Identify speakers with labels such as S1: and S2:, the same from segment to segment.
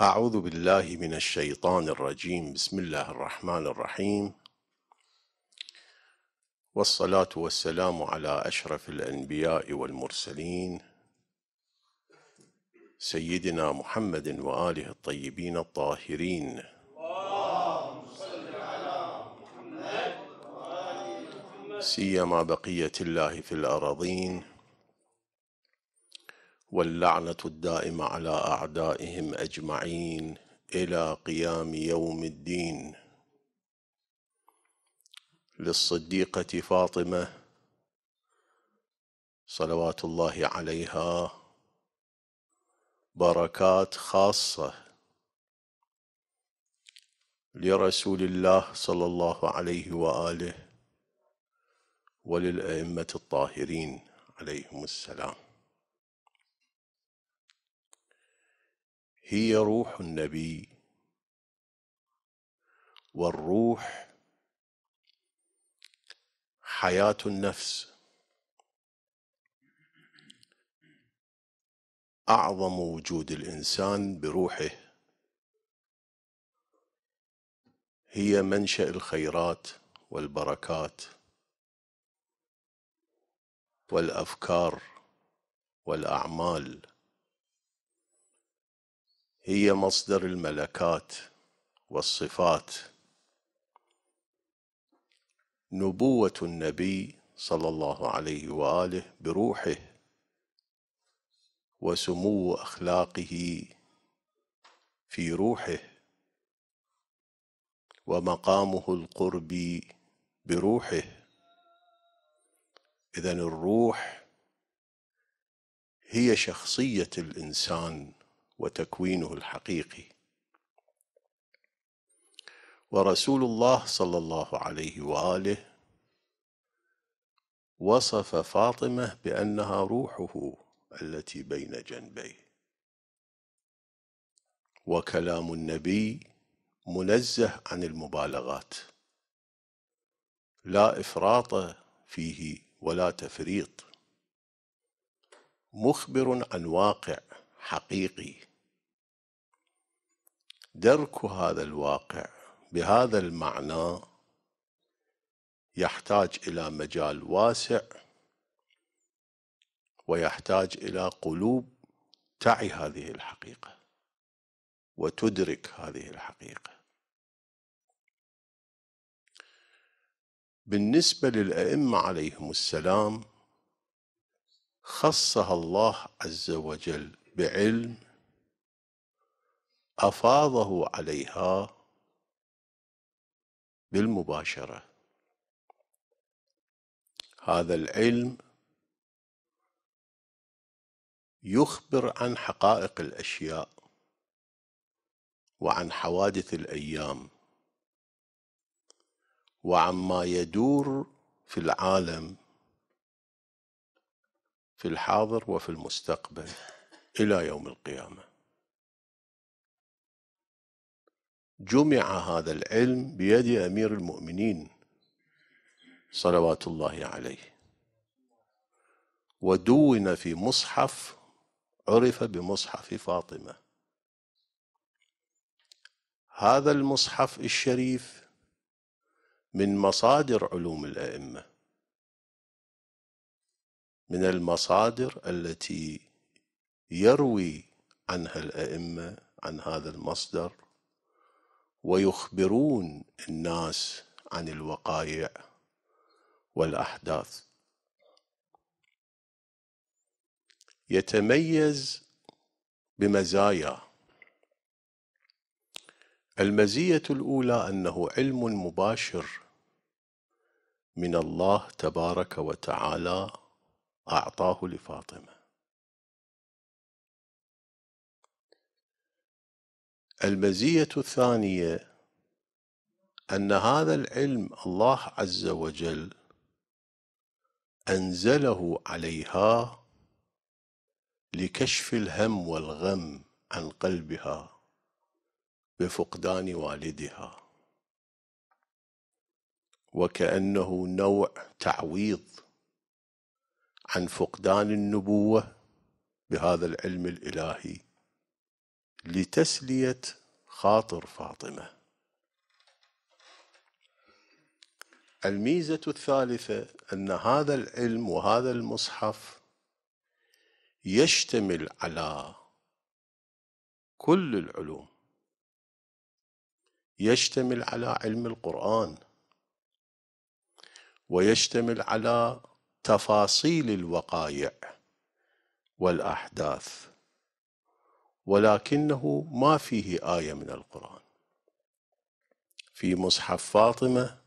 S1: أعوذ بالله من الشيطان الرجيم بسم الله الرحمن الرحيم والصلاة والسلام على أشرف الأنبياء والمرسلين سيدنا محمد وآله الطيبين الطاهرين سيما بقية الله في الأراضين واللعنه الدائمه على اعدائهم اجمعين الى قيام يوم الدين للصديقه فاطمه صلوات الله عليها بركات خاصه لرسول الله صلى الله عليه واله وللائمه الطاهرين عليهم السلام هي روح النبي
S2: والروح
S1: حياه النفس اعظم وجود الانسان بروحه هي منشا الخيرات
S2: والبركات
S1: والافكار والاعمال هي مصدر الملكات والصفات نبوه النبي صلى الله عليه واله بروحه وسمو اخلاقه في روحه ومقامه القربي بروحه اذن الروح هي شخصيه الانسان وتكوينه الحقيقي ورسول الله صلى الله عليه واله وصف فاطمه بانها روحه التي بين جنبيه وكلام النبي منزه عن المبالغات لا افراط فيه ولا تفريط مخبر عن واقع حقيقي درك هذا الواقع بهذا المعنى يحتاج الى مجال واسع ويحتاج الى قلوب تعي هذه الحقيقه وتدرك
S2: هذه الحقيقه
S1: بالنسبه للائمه عليهم السلام خصها الله عز وجل بعلم أفاضه عليها بالمباشرة
S2: هذا العلم
S1: يخبر عن حقائق الأشياء وعن حوادث الأيام وعما يدور في العالم في الحاضر وفي المستقبل إلى يوم القيامة جمع هذا العلم بيد امير المؤمنين صلوات الله عليه ودون في مصحف عرف بمصحف فاطمه هذا المصحف الشريف من مصادر علوم الائمه من المصادر التي يروي عنها الائمه عن هذا المصدر ويخبرون الناس عن الوقائع والأحداث يتميز بمزايا المزية الأولى أنه علم مباشر من الله تبارك وتعالى أعطاه لفاطمة المزية الثانية أن هذا العلم الله عز وجل أنزله عليها لكشف الهم والغم عن قلبها بفقدان والدها وكأنه نوع تعويض عن فقدان النبوة بهذا العلم الإلهي لتسلية خاطر فاطمة الميزة الثالثة أن هذا العلم وهذا المصحف يشتمل على كل العلوم يشتمل على علم القرآن ويشتمل على تفاصيل الوقائع والأحداث ولكنه ما فيه آية من القرآن في مصحف فاطمة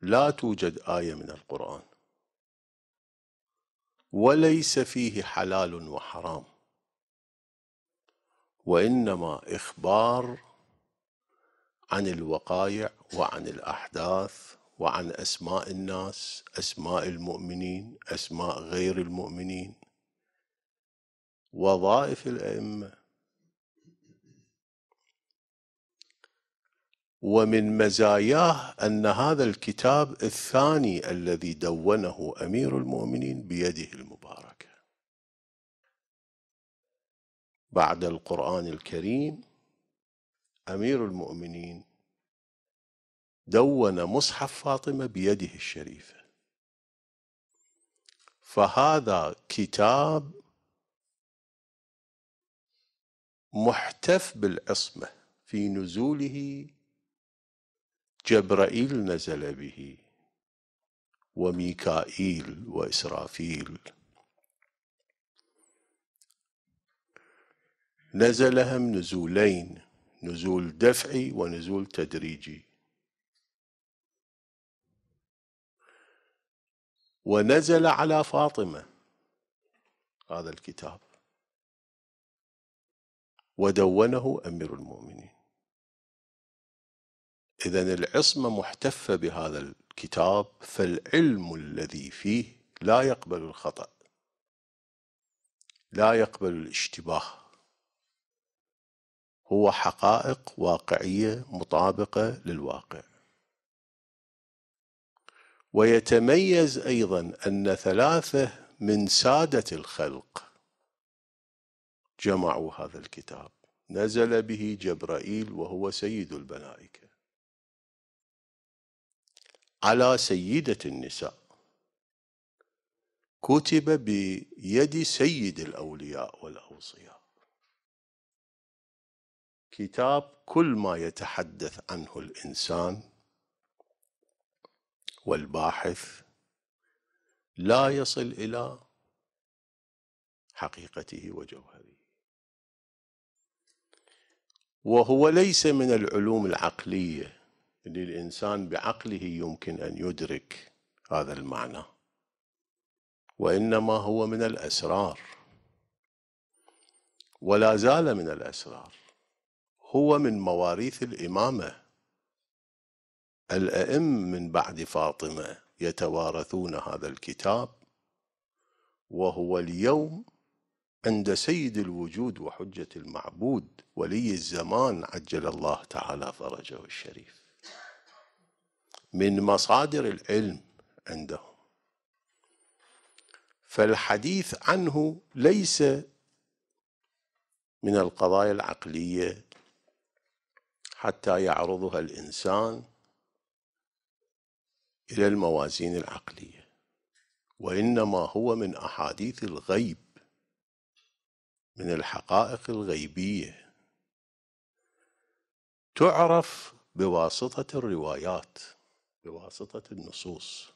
S1: لا توجد آية من القرآن وليس فيه حلال وحرام وإنما إخبار عن الوقائع وعن الأحداث وعن أسماء الناس أسماء المؤمنين أسماء غير المؤمنين وظائف الائمه ومن مزاياه ان هذا الكتاب الثاني الذي دونه امير المؤمنين بيده المباركه بعد القران الكريم امير المؤمنين دون مصحف فاطمه بيده الشريفه فهذا كتاب محتف بالعصمة في نزوله جبرائيل نزل به وميكائيل وإسرافيل نزلهم نزولين نزول دفعي ونزول تدريجي ونزل على فاطمه هذا الكتاب ودونه أمير المؤمنين إذا العصمة محتفة بهذا الكتاب فالعلم الذي فيه لا يقبل الخطأ لا يقبل الاشتباه هو حقائق واقعية مطابقة للواقع ويتميز أيضا أن ثلاثة من سادة الخلق جمعوا هذا الكتاب نزل به جبرائيل وهو سيد الملائكة على سيدة النساء كتب بيد سيد الأولياء والأوصياء كتاب كل ما يتحدث عنه الإنسان والباحث لا يصل إلى حقيقته وجوهره وهو ليس من العلوم العقليه اللي الانسان بعقله يمكن ان يدرك هذا المعنى وانما هو من الاسرار ولا زال من الاسرار هو من مواريث الامامه الائم من بعد فاطمه يتوارثون هذا الكتاب وهو اليوم عند سيد الوجود وحجة المعبود ولي الزمان عجل الله تعالى فرجه الشريف من مصادر العلم عندهم فالحديث عنه ليس من القضايا العقلية حتى يعرضها الإنسان إلى الموازين العقلية وإنما هو من أحاديث الغيب من الحقائق الغيبيه تعرف بواسطه الروايات بواسطه النصوص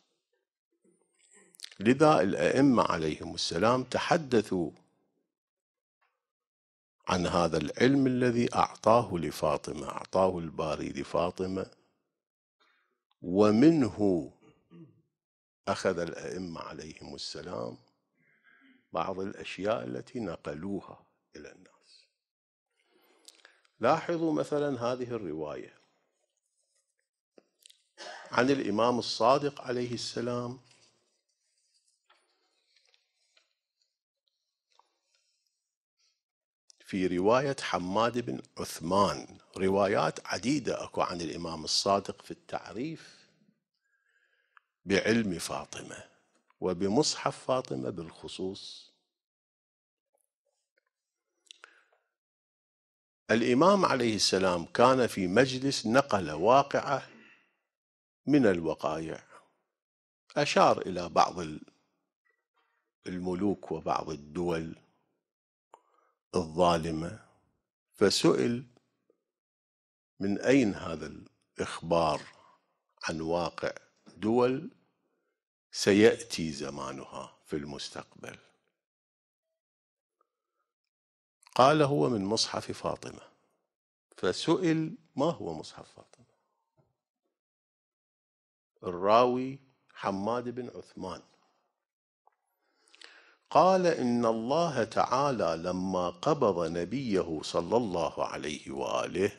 S1: لذا الائمه عليهم السلام تحدثوا عن هذا العلم الذي اعطاه لفاطمه اعطاه الباري لفاطمه ومنه اخذ الائمه عليهم السلام بعض الأشياء التي نقلوها إلى الناس لاحظوا مثلا هذه الرواية عن الإمام الصادق عليه السلام في رواية حماد بن عثمان روايات عديدة أكو عن الإمام الصادق في التعريف بعلم فاطمة وبمصحف فاطمه بالخصوص الامام عليه السلام كان في مجلس نقل واقعه من الوقائع اشار الى بعض الملوك وبعض الدول الظالمه فسئل من اين هذا الاخبار عن واقع دول سياتي زمانها في المستقبل قال هو من مصحف فاطمه فسئل ما هو مصحف فاطمه الراوي حماد بن عثمان قال ان الله تعالى لما قبض نبيه صلى الله عليه واله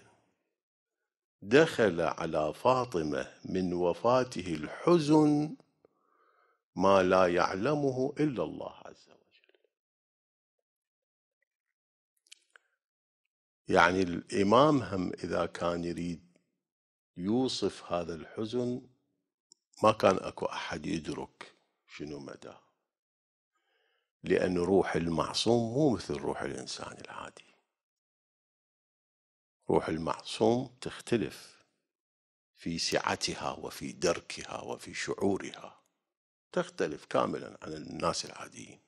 S1: دخل على فاطمه من وفاته الحزن ما لا يعلمه إلا الله عز وجل يعني الإمام هم إذا كان يريد يوصف هذا الحزن ما كان أكو أحد يدرك شنو مدى لأن روح المعصوم مو مثل روح الإنسان العادي روح المعصوم تختلف في سعتها وفي دركها وفي شعورها تختلف كاملا عن الناس العاديين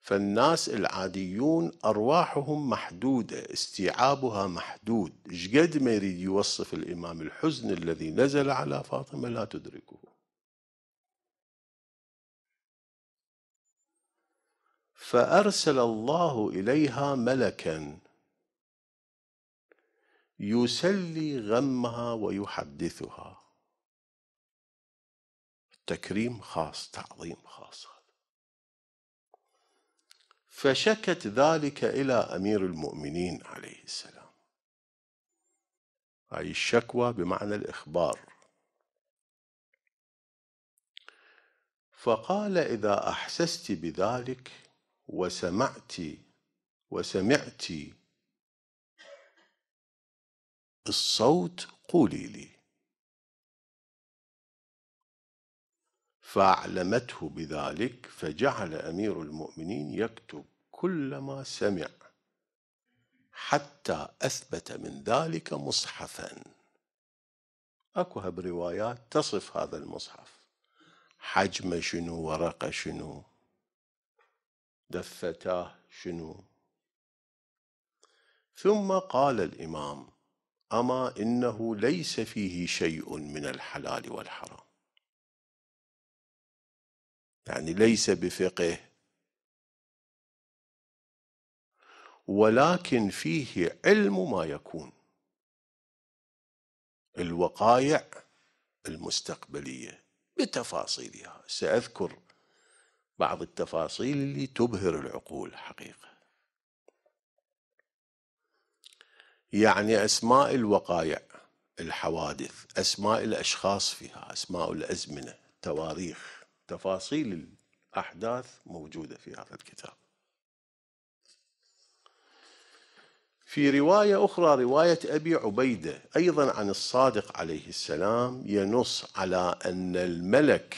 S1: فالناس العاديون أرواحهم محدودة استيعابها محدود قد ما يريد يوصف الإمام الحزن الذي نزل على فاطمة لا تدركه فأرسل الله إليها ملكا يسلي غمها ويحدثها تكريم خاص تعظيم خاص فشكت ذلك إلى أمير المؤمنين عليه السلام هاي الشكوى بمعنى الإخبار فقال إذا أحسست بذلك وسمعت وسمعت الصوت قولي لي فأعلمته بذلك فجعل أمير المؤمنين يكتب كل ما سمع حتى أثبت من ذلك مصحفا أكوها بروايات تصف هذا المصحف حجمه شنو ورقة شنو دفتاه شنو ثم قال الإمام أما إنه ليس فيه شيء من الحلال والحرام يعني ليس بفقه
S2: ولكن فيه
S1: علم ما يكون الوقائع المستقبليه بتفاصيلها ساذكر بعض التفاصيل اللي تبهر العقول حقيقه يعني اسماء الوقائع الحوادث اسماء الاشخاص فيها اسماء الازمنه تواريخ تفاصيل الأحداث موجودة في هذا الكتاب في رواية أخرى رواية أبي عبيدة أيضا عن الصادق عليه السلام ينص على أن الملك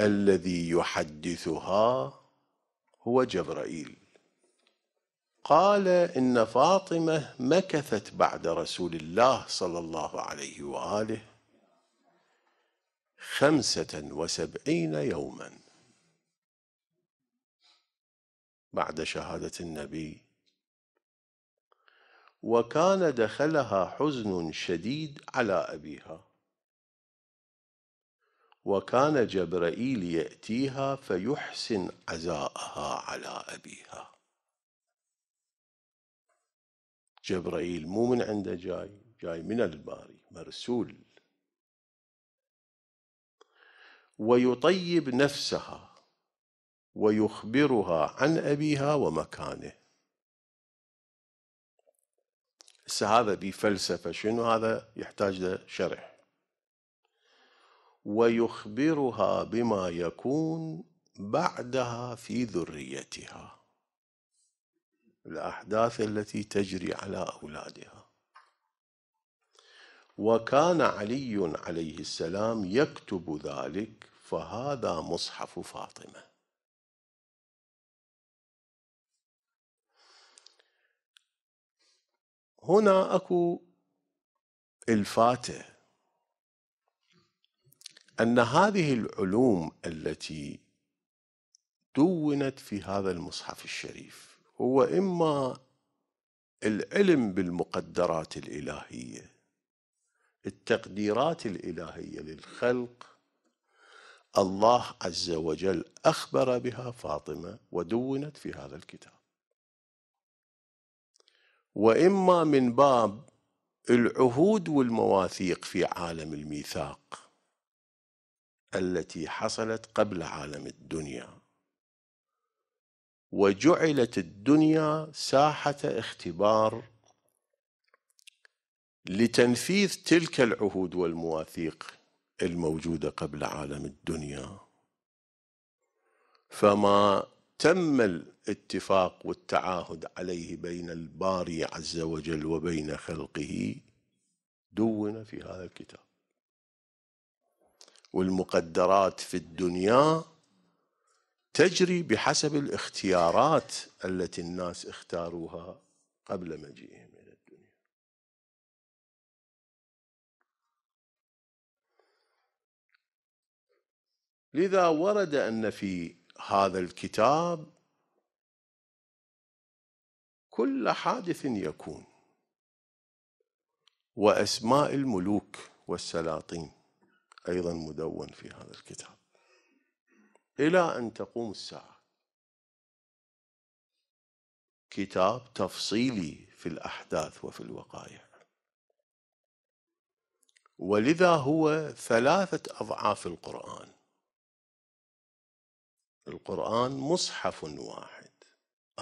S1: الذي يحدثها هو جبرائيل قال إن فاطمة مكثت بعد رسول الله صلى الله عليه وآله خمسة وسبعين يوما بعد شهادة النبي وكان دخلها حزن شديد على أبيها وكان جبرائيل يأتيها فيحسن عزاءها على أبيها جبرائيل مو من عنده جاي جاي من الباري مرسول ويطيب نفسها ويخبرها عن أبيها ومكانه هسه هذا بفلسفة شنو هذا يحتاج لشرح ويخبرها بما يكون بعدها في ذريتها الأحداث التي تجري على أولادها وكان علي عليه السلام يكتب ذلك فهذا مصحف فاطمه هنا اكو الفاتح ان هذه العلوم التي دونت في هذا المصحف الشريف هو اما العلم بالمقدرات الالهيه التقديرات الالهيه للخلق الله عز وجل أخبر بها فاطمة ودونت في هذا الكتاب وإما من باب العهود والمواثيق في عالم الميثاق التي حصلت قبل عالم الدنيا وجعلت الدنيا ساحة اختبار لتنفيذ تلك العهود والمواثيق الموجودة قبل عالم الدنيا فما تم الاتفاق والتعاهد عليه بين الباري عز وجل وبين خلقه دون في هذا الكتاب والمقدرات في الدنيا تجري بحسب الاختيارات التي الناس اختاروها قبل مجيئهم لذا ورد ان في هذا الكتاب كل حادث يكون واسماء الملوك والسلاطين ايضا مدون في هذا الكتاب الى ان تقوم الساعه كتاب تفصيلي في الاحداث وفي الوقائع ولذا هو ثلاثه اضعاف القران القرآن مصحف واحد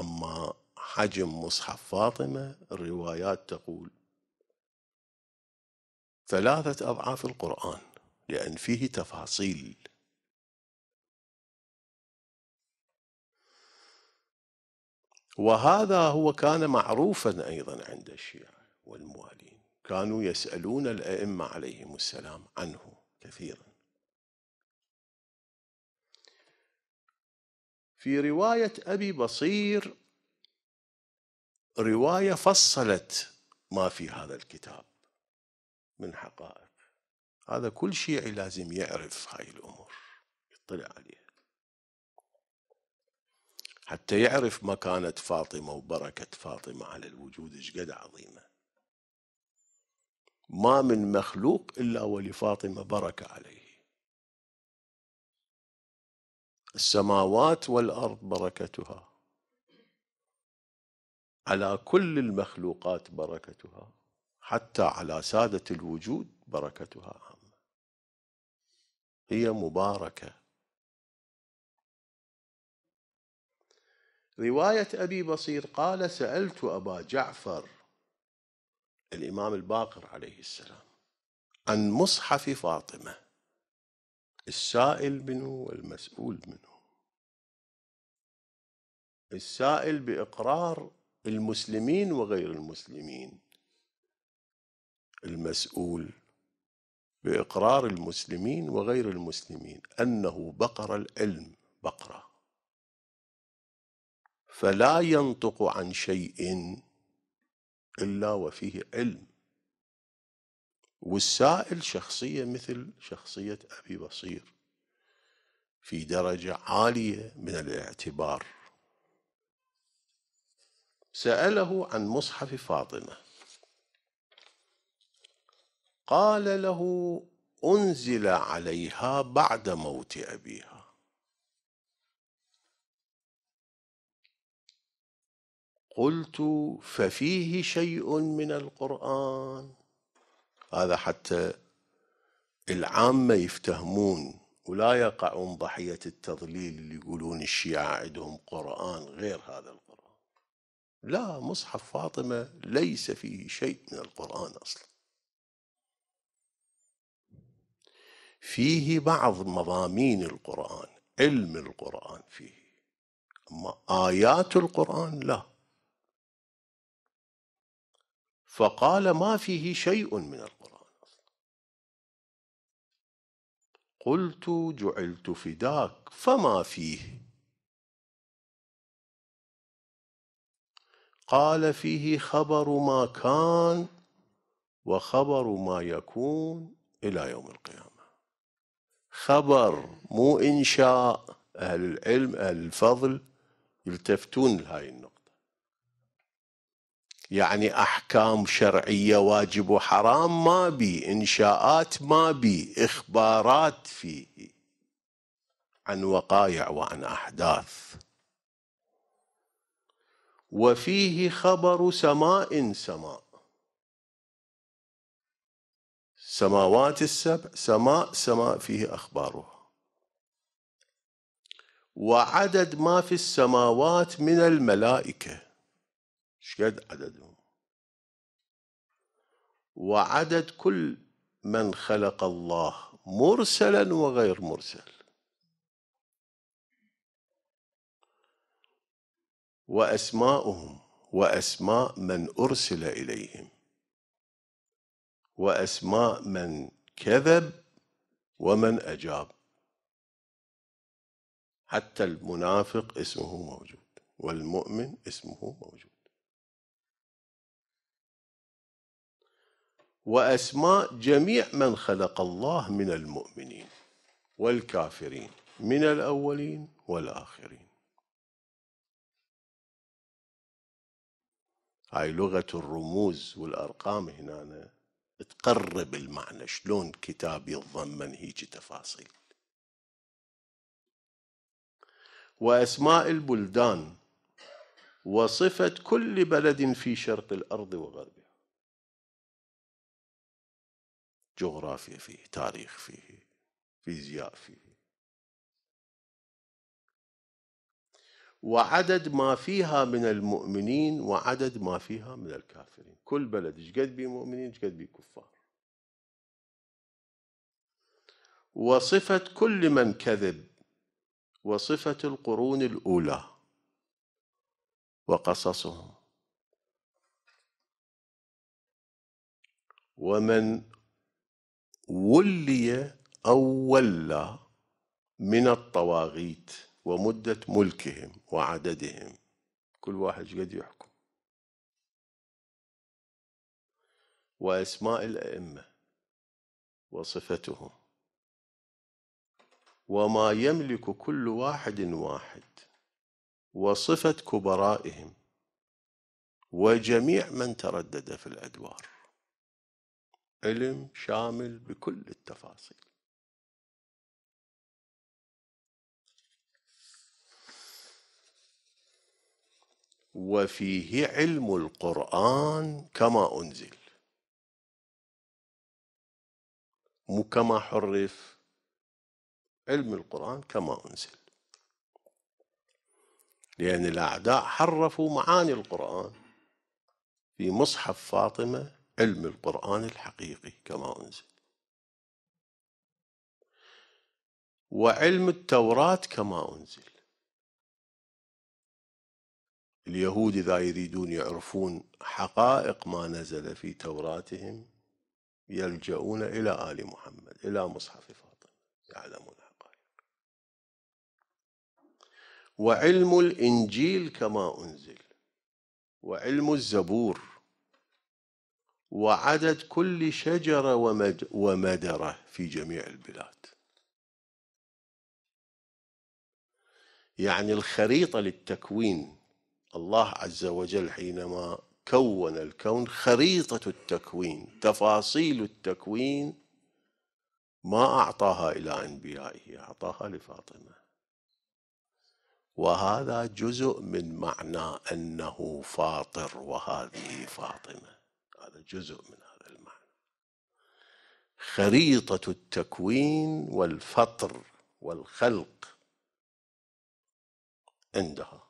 S1: أما حجم مصحف فاطمة الروايات تقول ثلاثة أضعاف القرآن
S2: لأن فيه تفاصيل
S1: وهذا هو كان معروفا أيضا عند الشيعة والموالين كانوا يسألون الأئمة عليهم السلام عنه كثيرا في رواية أبي بصير رواية فصلت ما في هذا الكتاب من حقائق هذا كل شيعي لازم يعرف هاي الأمور يطلع عليها حتى يعرف مكانة فاطمة وبركة فاطمة على الوجود قد عظيمة ما من مخلوق إلا ولفاطمة بركة عليه السماوات والارض بركتها على كل المخلوقات بركتها حتى على ساده الوجود بركتها عامه هي مباركه روايه ابي بصير قال سالت ابا جعفر الامام الباقر عليه السلام عن مصحف فاطمه السائل منه والمسؤول منه السائل باقرار المسلمين وغير المسلمين المسؤول باقرار المسلمين وغير المسلمين انه بقر العلم بقره فلا ينطق عن شيء الا وفيه علم والسائل شخصية مثل شخصية أبي بصير في درجة عالية من الاعتبار سأله عن مصحف فاطمة قال له أنزل عليها بعد موت أبيها قلت ففيه شيء من القرآن هذا حتى العامة يفتهمون ولا يقعون ضحية التضليل اللي يقولون الشيعة عندهم قرآن غير هذا القرآن لا مصحف فاطمة ليس فيه شيء من القرآن أصلا فيه بعض مضامين القرآن علم القرآن فيه أما آيات القرآن لا فقال ما فيه شيء من القرآن قلت جعلت فداك فما فيه قال فيه خبر ما كان وخبر ما يكون إلى يوم القيامة خبر مو إنشاء أهل العلم أهل الفضل يلتفتون لهاي النقطة يعني احكام شرعيه واجب وحرام ما بي انشاءات ما بي اخبارات فيه عن وقائع وعن احداث وفيه خبر سماء سماء سماوات السبع سماء سماء فيه اخبارها وعدد ما في السماوات من الملائكه شقد عددهم وعدد كل من خلق الله مرسلا وغير مرسل واسماؤهم واسماء من ارسل اليهم واسماء من كذب ومن اجاب حتى المنافق اسمه موجود والمؤمن اسمه موجود واسماء جميع من خلق الله من المؤمنين والكافرين من الاولين والاخرين هاي لغه الرموز والارقام هنا أنا تقرب المعنى شلون كتاب يتضمن هيج تفاصيل واسماء البلدان وصفه كل بلد في شرق الارض وغربها جغرافيا فيه تاريخ فيه فيزياء فيه وعدد ما فيها من المؤمنين وعدد ما فيها من الكافرين كل بلد قد بيه مؤمنين قد بيه كفار وصفة كل من كذب وصفة القرون الأولى وقصصهم ومن ولي أو ولى من الطواغيت ومدة ملكهم وعددهم كل واحد قد يحكم وأسماء الأئمة وصفتهم وما يملك كل واحد واحد وصفة كبرائهم وجميع من تردد في الأدوار علم شامل بكل التفاصيل وفيه علم القرآن كما أنزل مو كما
S2: حرف
S1: علم القرآن كما أنزل لأن الأعداء حرفوا معاني القرآن في مصحف فاطمة علم القرآن الحقيقي كما أنزل وعلم التوراة كما أنزل اليهود إذا يريدون يعرفون حقائق ما نزل في توراتهم يلجؤون إلى آل محمد إلى مصحف فاطمة يعلمون الحقائق وعلم الإنجيل كما أنزل وعلم الزبور وعدد كل شجرة ومد ومدرة في جميع البلاد يعني الخريطة للتكوين الله عز وجل حينما كون الكون خريطة التكوين تفاصيل التكوين ما أعطاها إلى أنبيائه أعطاها لفاطمة وهذا جزء من معنى أنه فاطر وهذه فاطمة جزء من هذا المعنى خريطة التكوين والفطر والخلق
S2: عندها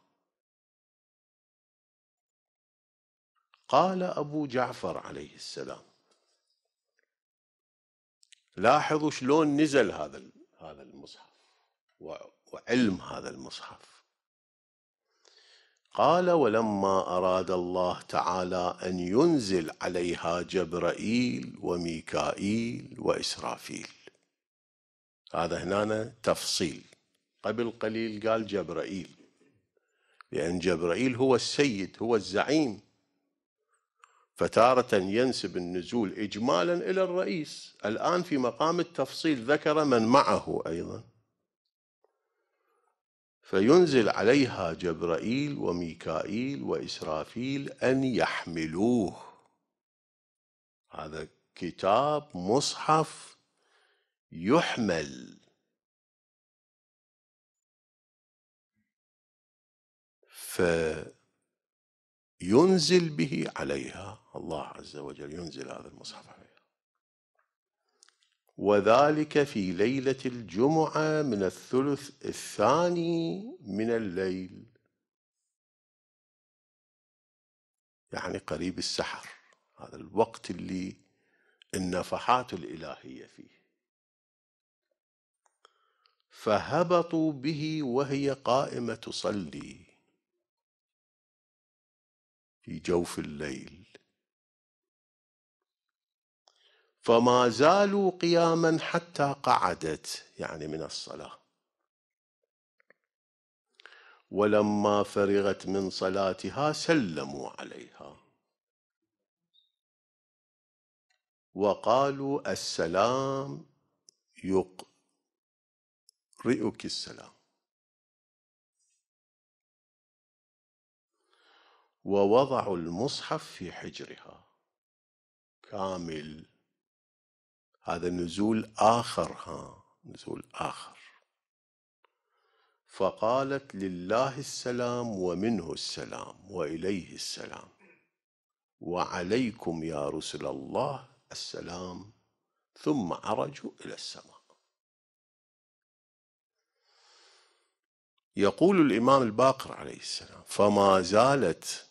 S2: قال أبو
S1: جعفر عليه السلام لاحظوا شلون نزل هذا هذا المصحف وعلم هذا المصحف قال ولما أراد الله تعالى أن ينزل عليها جبرائيل وميكائيل وإسرافيل هذا هنا تفصيل قبل قليل قال جبرائيل لأن جبرائيل هو السيد هو الزعيم فتارة ينسب النزول إجمالا إلى الرئيس الآن في مقام التفصيل ذكر من معه أيضا فينزل عليها جبرائيل وميكائيل وإسرافيل أن يحملوه هذا كتاب مصحف
S2: يحمل
S1: فينزل به عليها الله عز وجل ينزل هذا المصحف عليها وذلك في ليلة الجمعة من الثلث الثاني من الليل يعني قريب السحر هذا الوقت اللي النفحات الإلهية فيه فهبطوا به وهي قائمة تصلي في جوف الليل فما زالوا قياما حتى قعدت يعني من الصلاة ولما فرغت من صلاتها سلموا عليها وقالوا السلام
S2: يقرئك السلام ووضعوا المصحف في حجرها
S1: كامل هذا نزول آخر ها نزول آخر فقالت لله السلام ومنه السلام وإليه السلام وعليكم يا رسل الله السلام ثم عرجوا إلى السماء يقول الإمام الباقر عليه السلام فما زالت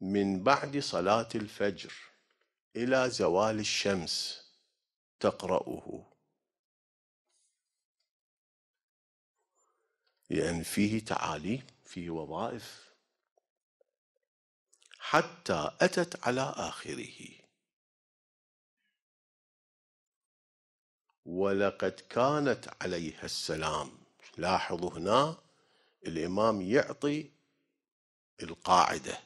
S1: من بعد صلاة الفجر إلى زوال الشمس تقرأه لأن
S2: فيه تعاليم فيه وظائف حتى أتت على آخره
S1: ولقد كانت عليها السلام لاحظوا هنا الإمام يعطي القاعدة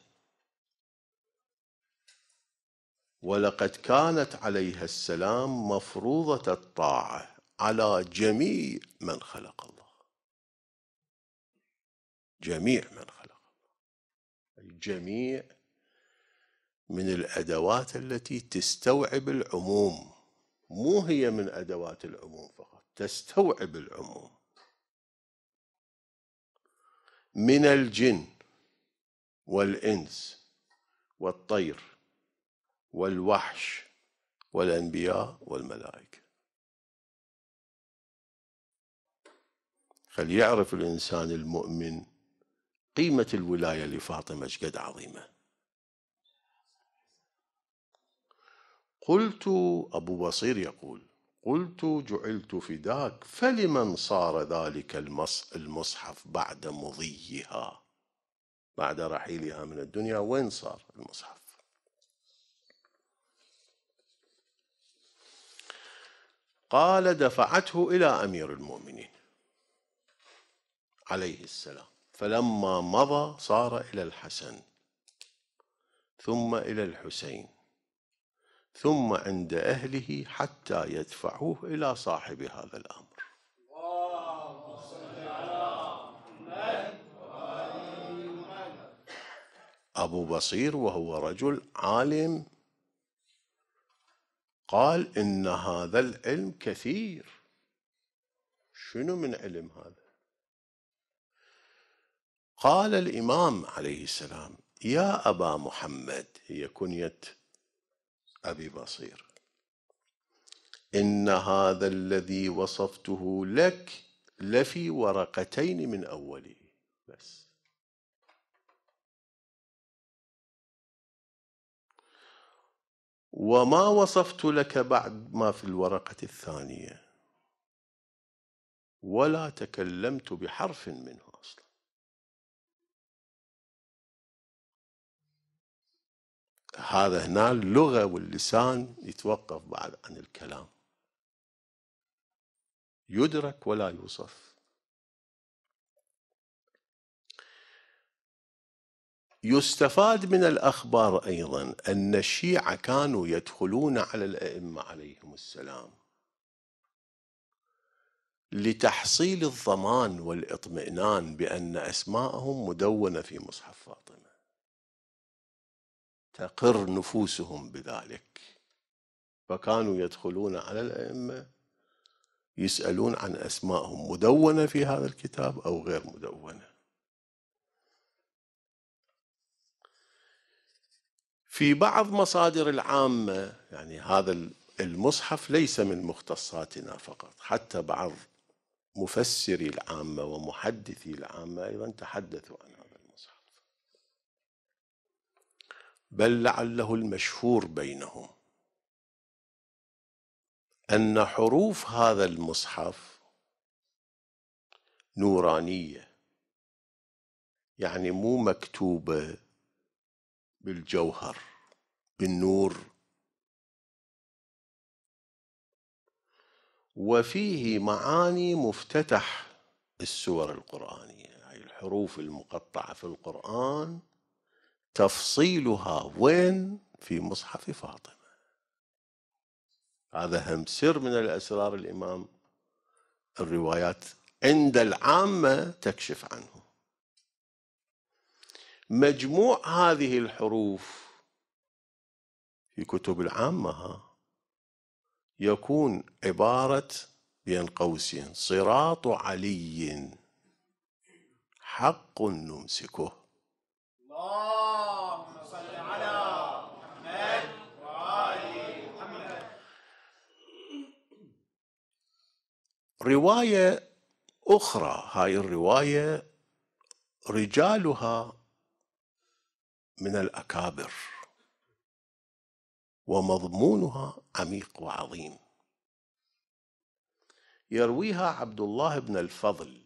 S1: ولقد كانت عليها السلام مفروضة الطاعة على جميع من خلق الله جميع من خلق الله الجميع من الأدوات التي تستوعب العموم مو هي من أدوات العموم فقط تستوعب العموم من الجن والإنس والطير والوحش والأنبياء والملائكة فليعرف الإنسان المؤمن قيمة الولاية لفاطمة شقد عظيمة قلت أبو بصير يقول قلت جعلت فداك فلمن صار ذلك المصحف بعد مضيها بعد رحيلها من الدنيا وين صار المصحف قال دفعته إلى أمير المؤمنين عليه السلام فلما مضى صار إلى الحسن ثم إلى الحسين ثم عند أهله حتى يدفعوه إلى صاحب هذا الأمر أبو بصير وهو رجل عالم قال إن هذا العلم كثير شنو من علم هذا قال الإمام عليه السلام يا أبا محمد هي كنية أبي بصير إن هذا الذي وصفته لك لفي ورقتين من أوله بس وما وصفت لك بعد ما في الورقة الثانية ولا تكلمت بحرف منه أصلا هذا هنا اللغة واللسان يتوقف بعد عن الكلام يدرك ولا يوصف يستفاد من الأخبار أيضا أن الشيعة كانوا يدخلون على الأئمة عليهم السلام لتحصيل الضمان والاطمئنان بأن أسماءهم مدونة في مصحف فاطمة تقر نفوسهم بذلك فكانوا يدخلون على الأئمة يسألون عن أسمائهم مدونة في هذا الكتاب أو غير مدونة في بعض مصادر العامة يعني هذا المصحف ليس من مختصاتنا فقط حتى بعض مفسري العامة ومحدثي العامة أيضا تحدثوا عن هذا المصحف بل لعله المشهور بينهم أن حروف هذا المصحف نورانية يعني مو مكتوبة بالجوهر بالنور وفيه معاني مفتتح السور القرآنية هاي الحروف المقطعة في القرآن تفصيلها وين في مصحف فاطمة هذا هم سر من الأسرار الإمام الروايات عند العامة تكشف عنه مجموع هذه الحروف في كتب العامة يكون عبارة بين قوسين صراط علي حق نمسكه اللهم صل على محمد وآل محمد رواية أخرى هاي الرواية رجالها من الأكابر ومضمونها عميق وعظيم يرويها عبد الله بن الفضل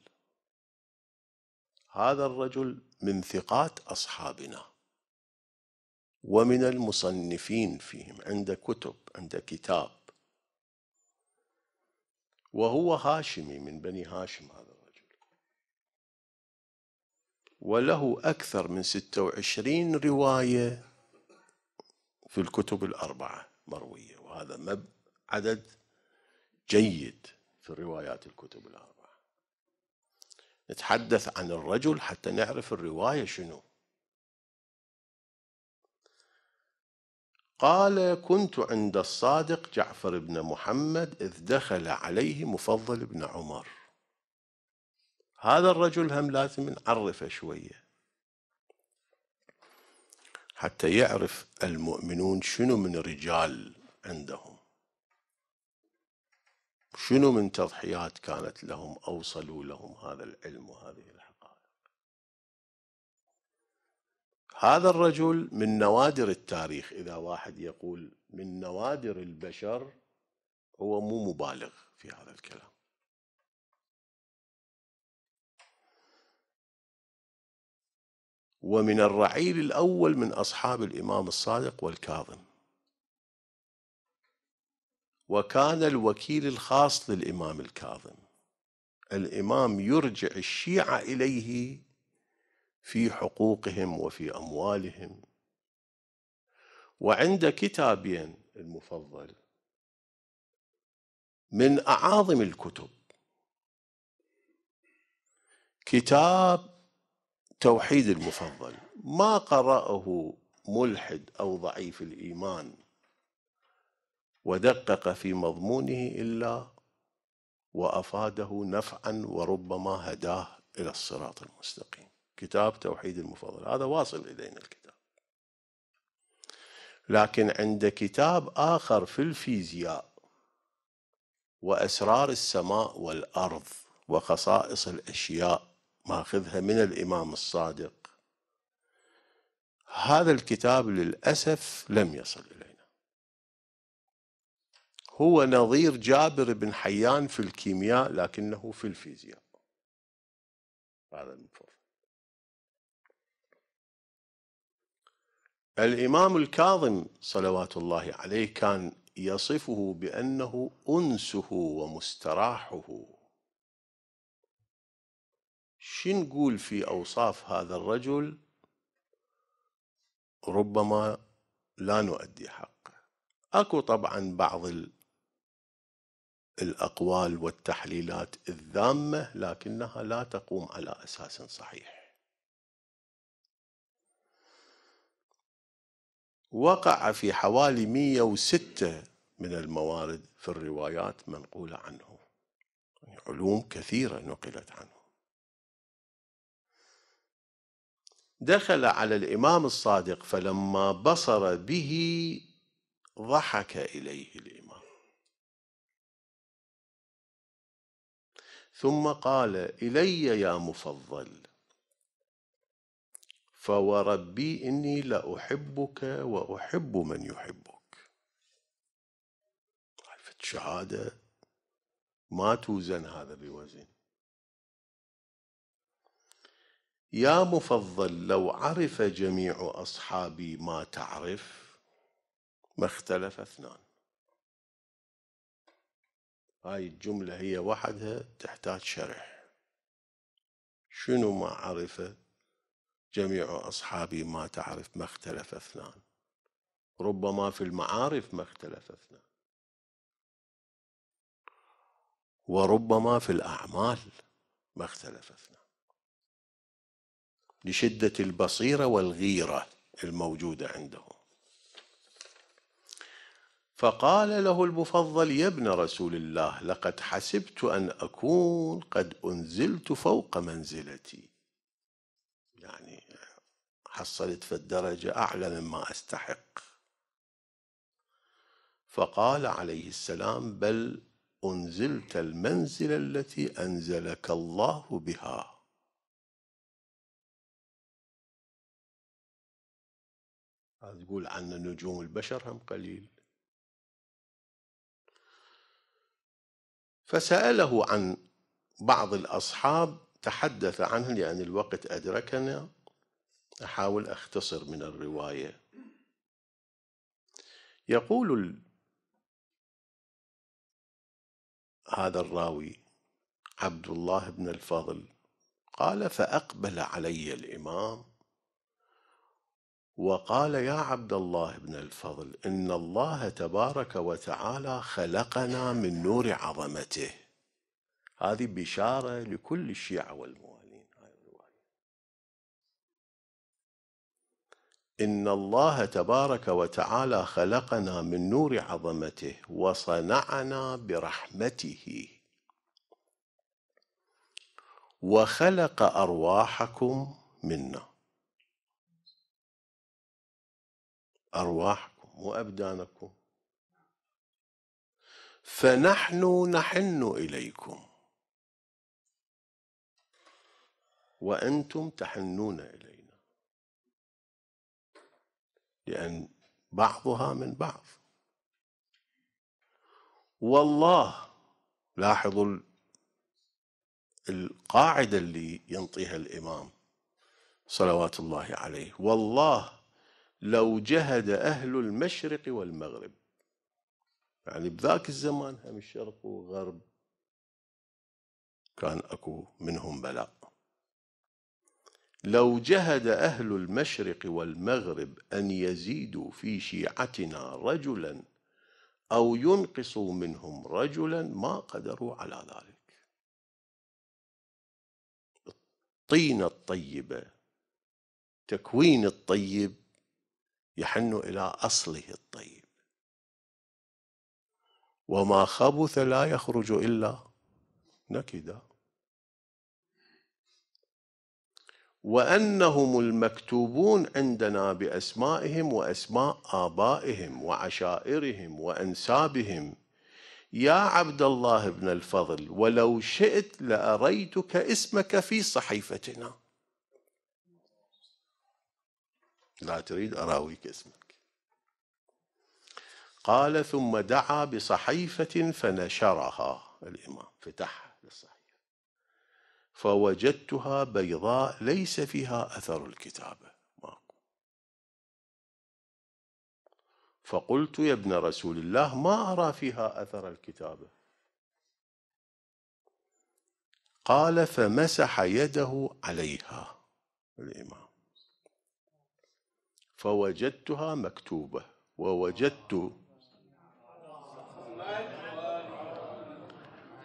S1: هذا الرجل من ثقات اصحابنا ومن المصنفين فيهم عند كتب عند كتاب وهو هاشمي من بني هاشم هذا الرجل وله أكثر من 26 رواية في الكتب الأربعة مروية وهذا مب عدد جيد في الروايات الكتب الأربعة نتحدث عن الرجل حتى نعرف الرواية شنو قال كنت عند الصادق جعفر بن محمد إذ دخل عليه مفضل بن عمر هذا الرجل هم لازم نعرفه شوية حتى يعرف المؤمنون شنو من رجال عندهم شنو من تضحيات كانت لهم أوصلوا لهم هذا العلم وهذه الحقائق هذا الرجل من نوادر التاريخ إذا واحد يقول من نوادر البشر هو مو مبالغ في هذا الكلام ومن الرعيل الأول من أصحاب الإمام الصادق والكاظم وكان الوكيل الخاص للإمام الكاظم الإمام يرجع الشيعة إليه في حقوقهم وفي أموالهم وعند كتابين المفضل من أعاظم الكتب كتاب التوحيد المفضل ما قرأه ملحد أو ضعيف الإيمان ودقق في مضمونه إلا وأفاده نفعا وربما هداه إلى الصراط المستقيم كتاب توحيد المفضل هذا واصل إلينا الكتاب لكن عند كتاب آخر في الفيزياء وأسرار السماء والأرض وخصائص الأشياء ماخذها من الإمام الصادق هذا الكتاب للأسف لم يصل إلينا هو نظير جابر بن حيان في الكيمياء لكنه في الفيزياء هذا المفروض الإمام الكاظم صلوات الله عليه كان يصفه بأنه أنسه ومستراحه شو نقول في أوصاف هذا الرجل ربما لا نؤدي حقه أكو طبعا بعض الأقوال والتحليلات الذامة لكنها لا تقوم على أساس صحيح وقع في حوالي 106 من الموارد في الروايات منقولة عنه يعني علوم كثيرة نقلت عنه دخل على الإمام الصادق فلما بصر به ضحك إليه الإمام ثم قال إلي يا مفضل فوربي إني لأحبك وأحب من يحبك شهادة ما توزن هذا بوزن يا مفضل لو عرف جميع أصحابي ما تعرف ما اختلف اثنان هاي الجملة هي وحدها تحتاج شرح شنو ما عرف جميع أصحابي ما تعرف ما اختلف اثنان ربما في المعارف ما اختلف اثنان وربما في الأعمال ما اختلف اثنان لشدة البصيرة والغيرة الموجودة عنده فقال له المفضل يا ابن رسول الله لقد حسبت أن أكون قد أنزلت فوق منزلتي يعني حصلت في الدرجة أعلى مما أستحق فقال عليه السلام بل أنزلت المنزلة التي أنزلك الله بها
S2: هذا تقول عن
S1: نجوم البشر هم قليل فسأله عن بعض الأصحاب تحدث عنه لأن يعني الوقت أدركنا أحاول أختصر من الرواية
S2: يقول ال...
S1: هذا الراوي عبد الله بن الفضل قال فأقبل علي الإمام وقال يا عبد الله بن الفضل ان الله تبارك وتعالى خلقنا من نور عظمته هذه بشاره لكل الشيعه والموالين ان الله تبارك وتعالى خلقنا من نور عظمته وصنعنا برحمته وخلق ارواحكم منا أرواحكم وأبدانكم فنحن نحن إليكم وأنتم تحنون إلينا لأن بعضها من بعض والله لاحظوا القاعدة اللي ينطيها الإمام صلوات الله عليه والله لو جهد أهل المشرق والمغرب يعني بذاك الزمان هم الشرق والغرب كان أكو منهم بلاء لو جهد أهل المشرق والمغرب أن يزيدوا في شيعتنا رجلا أو ينقصوا منهم رجلا ما قدروا على ذلك الطينة الطيبة تكوين الطيب يحن الى اصله الطيب وما خبث لا يخرج الا نكدا وانهم المكتوبون عندنا باسمائهم واسماء ابائهم وعشائرهم وانسابهم يا عبد الله بن الفضل ولو شئت لاريتك اسمك في صحيفتنا لا تريد أراويك اسمك قال ثم دعا بصحيفة فنشرها الإمام فتحها للصحيفة فوجدتها بيضاء ليس فيها أثر الكتابة فقلت يا ابن رسول الله ما أرى فيها أثر الكتابة قال فمسح يده عليها الإمام فوجدتها مكتوبة ووجدت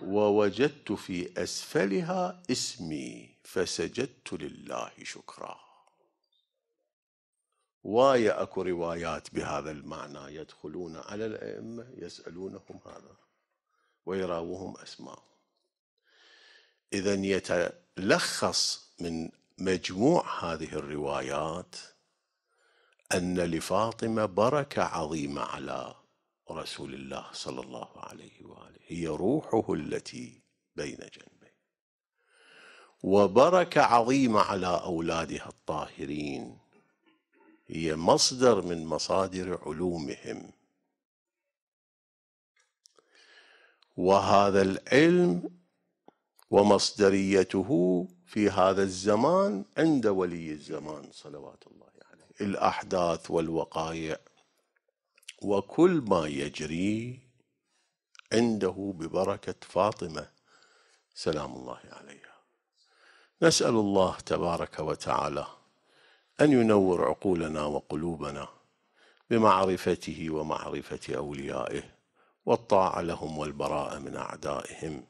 S1: ووجدت في أسفلها اسمي فسجدت لله شكرا واي أكو روايات بهذا المعنى يدخلون على الأئمة يسألونهم هذا ويراوهم أسماء إذا يتلخص من مجموع هذه الروايات أن لفاطمة بركة عظيمة على رسول الله صلى الله عليه وآله هي روحه التي بين جنبيه وبركة عظيمة على أولادها الطاهرين هي مصدر من مصادر علومهم وهذا العلم ومصدريته في هذا الزمان عند ولي الزمان صلوات الله الاحداث والوقائع وكل ما يجري عنده ببركه فاطمه سلام الله عليها نسال الله تبارك وتعالى ان ينور عقولنا وقلوبنا بمعرفته ومعرفه اوليائه والطاعه لهم والبراءه من اعدائهم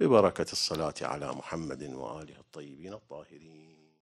S1: ببركه الصلاه على محمد واله الطيبين الطاهرين